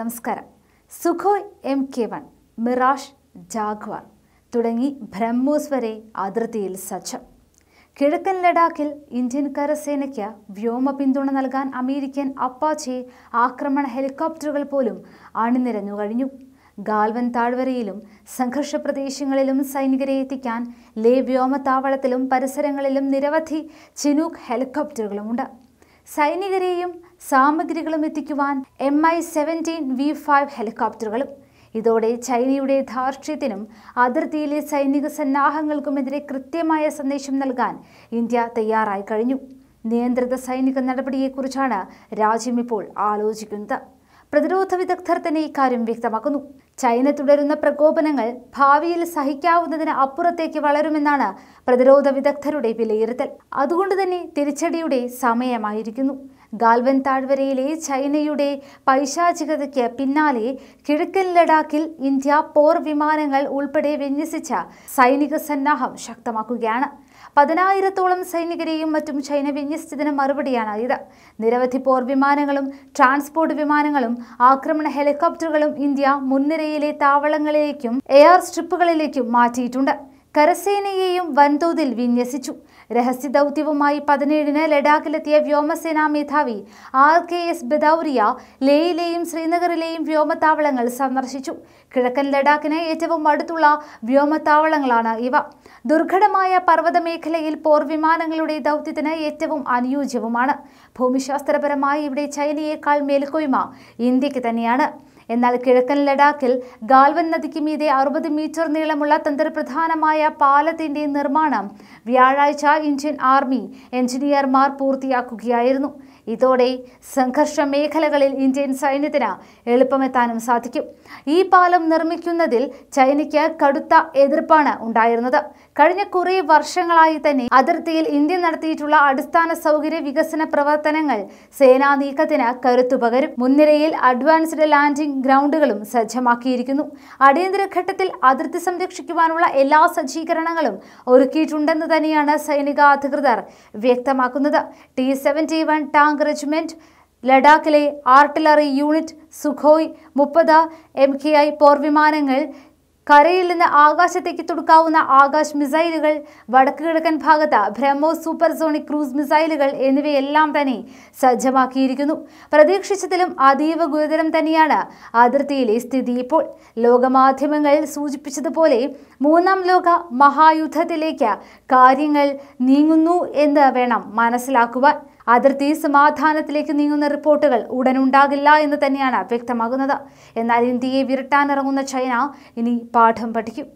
നമസ്കാരം Sukhoi M K one Mirage Jaguar തുടങ്ങി ബ്രഹ്മോസ് വരെ അതിർത്തിയിൽ സജ്ജം കിഴക്കൻ ലഡാക്കിൽ ഇന്ത്യൻ കരസേനയ്ക്ക് വ്യോമ പിന്തുണ നൽകാൻ അമേരിക്കൻ അപ്പാച്ചെ ആക്രമണ ഹെലികോപ്റ്ററുകൾ പോലും അണിനിരഞ്ഞു കഴിഞ്ഞു ഗാൽവൻ താഴ്വരയിലും സംഘർഷ പ്രദേശങ്ങളിലും സൈനികരെ എത്തിക്കാൻ ലേ താവളത്തിലും പരിസരങ്ങളിലും നിരവധി ചിനൂക്ക് ഹെലികോപ്റ്ററുകളുമുണ്ട് സൈനികരെയും സാമഗ്രികളും എത്തിക്കുവാൻ M I seventeen V five ഹെലികോപ്റ്ററുകളും ഇതോടെ ചൈനയുടെ ധാർഷ്ട്യത്തിനും അതിർത്തിയിലെ സൈനിക സന്നാഹങ്ങൾക്കുമെതിരെ കൃത്യമായ സന്ദേശം നൽകാൻ ഇന്ത്യ തയ്യാറായി കഴിഞ്ഞു നിയന്ത്രിത സൈനിക നടപടിയെക്കുറിച്ചാണ് രാജ്യം ഇപ്പോൾ ആലോചിക്കുന്നത് പ്രതിരോധ വിദഗ്ധർ തന്നെ ഇക്കാര്യം വ്യക്തമാക്കുന്നു ചൈന തുടരുന്ന പ്രകോപനങ്ങൾ ഭാവിയിൽ സഹിക്കാവുന്നതിന് അപ്പുറത്തേക്ക് വളരുമെന്നാണ് പ്രതിരോധ വിദഗ്ധരുടെ വിലയിരുത്തൽ അതുകൊണ്ട് തന്നെ തിരിച്ചടിയുടെ സമയമായിരിക്കുന്നു ഗാൽവൻ താഴ്വരയിലെ ചൈനയുടെ പൈശാചികതയ്ക്ക് പിന്നാലെ കിഴക്കൻ ലഡാക്കിൽ ഇന്ത്യ പോർ വിമാനങ്ങൾ ഉൾപ്പെടെ വിന്യസിച്ച സൈനിക സന്നാഹം ശക്തമാക്കുകയാണ് പതിനായിരത്തോളം സൈനികരെയും മറ്റും ചൈന വിന്യസിച്ചതിന് മറുപടിയാണ് ഇത് നിരവധി പോർ വിമാനങ്ങളും ട്രാൻസ്പോർട്ട് വിമാനങ്ങളും ആക്രമണ ഹെലികോപ്റ്ററുകളും ഇന്ത്യ മുൻനിരയിലെ താവളങ്ങളിലേക്കും എയർ സ്ട്രിപ്പുകളിലേക്കും മാറ്റിയിട്ടുണ്ട് കരസേനയെയും വൻതോതിൽ വിന്യസിച്ചു രഹസ്യ ദൗത്യവുമായി പതിനേഴിന് ലഡാക്കിലെത്തിയ വ്യോമസേനാ മേധാവി ആർ കെ എസ് ബദൌരിയ ലേയിലെയും ശ്രീനഗറിലെയും വ്യോമത്താവളങ്ങൾ സന്ദർശിച്ചു കിഴക്കൻ ലഡാക്കിന് ഏറ്റവും അടുത്തുള്ള വ്യോമത്താവളങ്ങളാണ് ഇവ ദുർഘടമായ പർവ്വത മേഖലയിൽ പോർ വിമാനങ്ങളുടെ ദൗത്യത്തിന് ഏറ്റവും അനുയോജ്യവുമാണ് ഭൂമിശാസ്ത്രപരമായി ഇവിടെ ചൈനയേക്കാൾ മേൽക്കൊയ്മ ഇന്ത്യക്ക് തന്നെയാണ് എന്നാൽ കിഴക്കൻ ലഡാക്കിൽ ഗാൽവൻ നദിക്ക് മീതെ അറുപത് മീറ്റർ നീളമുള്ള തന്ത്രപ്രധാനമായ പാലത്തിന്റെ നിർമ്മാണം വ്യാഴാഴ്ച ഇന്ത്യൻ ആർമി എഞ്ചിനീയർമാർ പൂർത്തിയാക്കുകയായിരുന്നു ഇതോടെ സംഘർഷ മേഖലകളിൽ ഇന്ത്യൻ സൈന്യത്തിന് എളുപ്പമെത്താനും സാധിക്കും ഈ പാലം നിർമ്മിക്കുന്നതിൽ ചൈനയ്ക്ക് കടുത്ത എതിർപ്പാണ് ഉണ്ടായിരുന്നത് കഴിഞ്ഞ കുറേ വർഷങ്ങളായി തന്നെ അതിർത്തിയിൽ ഇന്ത്യ നടത്തിയിട്ടുള്ള അടിസ്ഥാന സൗകര്യ വികസന പ്രവർത്തനങ്ങൾ സേനാ നീക്കത്തിന് കരുത്തുപകരും മുൻനിരയിൽ അഡ്വാൻസ്ഡ് ലാൻഡിംഗ് ഷൂട്ടിംഗ് ഗ്രൗണ്ടുകളും സജ്ജമാക്കിയിരിക്കുന്നു അടിയന്തര ഘട്ടത്തിൽ അതിർത്തി സംരക്ഷിക്കുവാനുള്ള എല്ലാ സജ്ജീകരണങ്ങളും ഒരുക്കിയിട്ടുണ്ടെന്ന് തന്നെയാണ് സൈനിക അധികൃതർ വ്യക്തമാക്കുന്നത് T seventy one tank regiment ലഡാക്കിലെ ആർട്ടിലറി യൂണിറ്റ് സുഖോയ് മുപ്പത് എം കെ ഐ പോർവിമാനങ്ങൾ കരയിൽ നിന്ന് ആകാശത്തേക്ക് തുടുക്കാവുന്ന ആകാശ് മിസൈലുകൾ വടക്ക് കിഴക്കൻ ഭാഗത്ത് ബ്രഹ്മോസ് സൂപ്പർസോണിക് ക്രൂസ് മിസൈലുകൾ എന്നിവയെല്ലാം തന്നെ സജ്ജമാക്കിയിരിക്കുന്നു പ്രതീക്ഷിച്ചതിലും അതീവ ഗുരുതരം തന്നെയാണ് അതിർത്തിയിലെ സ്ഥിതി ഇപ്പോൾ ലോകമാധ്യമങ്ങൾ സൂചിപ്പിച്ചതുപോലെ മൂന്നാം ലോക മഹായുദ്ധത്തിലേക്ക് കാര്യങ്ങൾ നീങ്ങുന്നു എന്ന് വേണം മനസ്സിലാക്കുവാൻ അതിർത്തി സമാധാനത്തിലേക്ക് നീങ്ങുന്ന റിപ്പോർട്ടുകൾ ഉടനുണ്ടാകില്ല എന്ന് തന്നെയാണ് വ്യക്തമാകുന്നത് എന്നാൽ ഇന്ത്യയെ വിരട്ടാനിറങ്ങുന്ന ചൈന ഇനി പാഠം പഠിക്കും